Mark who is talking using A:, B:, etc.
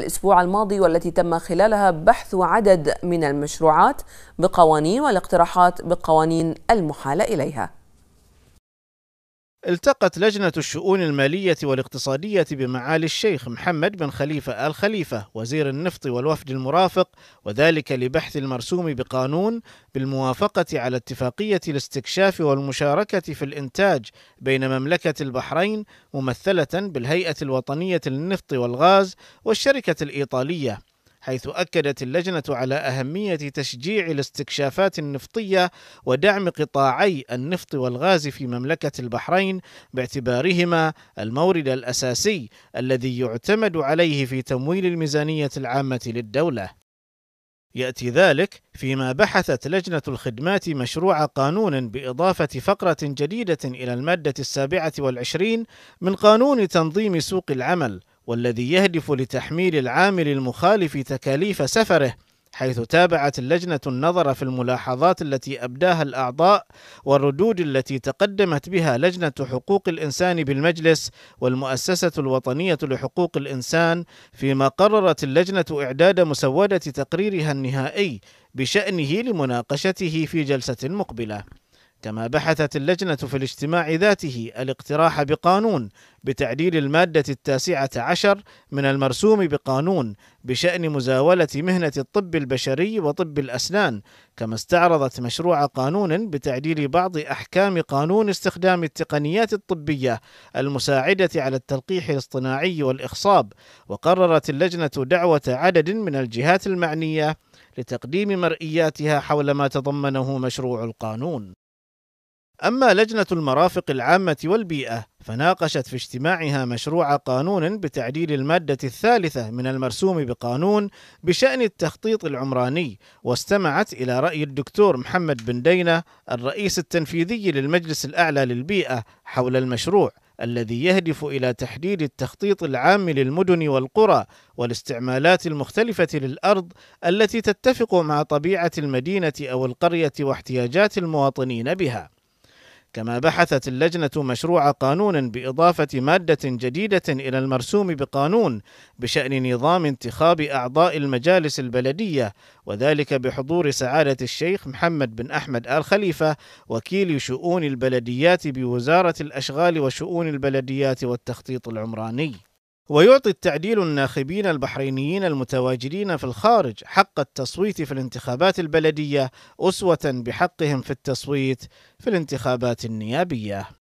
A: الأسبوع الماضي والتي تم خلالها بحث عدد من المشروعات بقوانين والاقتراحات بقوانين المحالة إليها التقت لجنة الشؤون المالية والاقتصادية بمعالي الشيخ محمد بن خليفة آل خليفة وزير النفط والوفد المرافق وذلك لبحث المرسوم بقانون بالموافقة على اتفاقية الاستكشاف والمشاركة في الإنتاج بين مملكة البحرين ممثلة بالهيئة الوطنية للنفط والغاز والشركة الإيطالية حيث اكدت اللجنه على اهميه تشجيع الاستكشافات النفطيه ودعم قطاعي النفط والغاز في مملكه البحرين باعتبارهما المورد الاساسي الذي يعتمد عليه في تمويل الميزانيه العامه للدوله ياتي ذلك فيما بحثت لجنه الخدمات مشروع قانون باضافه فقره جديده الى الماده السابعه والعشرين من قانون تنظيم سوق العمل والذي يهدف لتحميل العامل المخالف تكاليف سفره حيث تابعت اللجنة النظر في الملاحظات التي أبداها الأعضاء والردود التي تقدمت بها لجنة حقوق الإنسان بالمجلس والمؤسسة الوطنية لحقوق الإنسان فيما قررت اللجنة إعداد مسودة تقريرها النهائي بشأنه لمناقشته في جلسة مقبلة كما بحثت اللجنة في الاجتماع ذاته الاقتراح بقانون بتعديل المادة التاسعة عشر من المرسوم بقانون بشأن مزاولة مهنة الطب البشري وطب الأسنان، كما استعرضت مشروع قانون بتعديل بعض أحكام قانون استخدام التقنيات الطبية المساعدة على التلقيح الاصطناعي والإخصاب، وقررت اللجنة دعوة عدد من الجهات المعنية لتقديم مرئياتها حول ما تضمنه مشروع القانون. أما لجنة المرافق العامة والبيئة فناقشت في اجتماعها مشروع قانون بتعديل المادة الثالثة من المرسوم بقانون بشأن التخطيط العمراني واستمعت إلى رأي الدكتور محمد بن دينة الرئيس التنفيذي للمجلس الأعلى للبيئة حول المشروع الذي يهدف الى تحديد التخطيط العام للمدن والقرى والاستعمالات المختلفه للارض التي تتفق مع طبيعه المدينه او القريه واحتياجات المواطنين بها كما بحثت اللجنة مشروع قانون بإضافة مادة جديدة إلى المرسوم بقانون بشأن نظام انتخاب أعضاء المجالس البلدية وذلك بحضور سعادة الشيخ محمد بن أحمد آل خليفة وكيل شؤون البلديات بوزارة الأشغال وشؤون البلديات والتخطيط العمراني ويعطي التعديل الناخبين البحرينيين المتواجدين في الخارج حق التصويت في الانتخابات البلدية أسوة بحقهم في التصويت في الانتخابات النيابية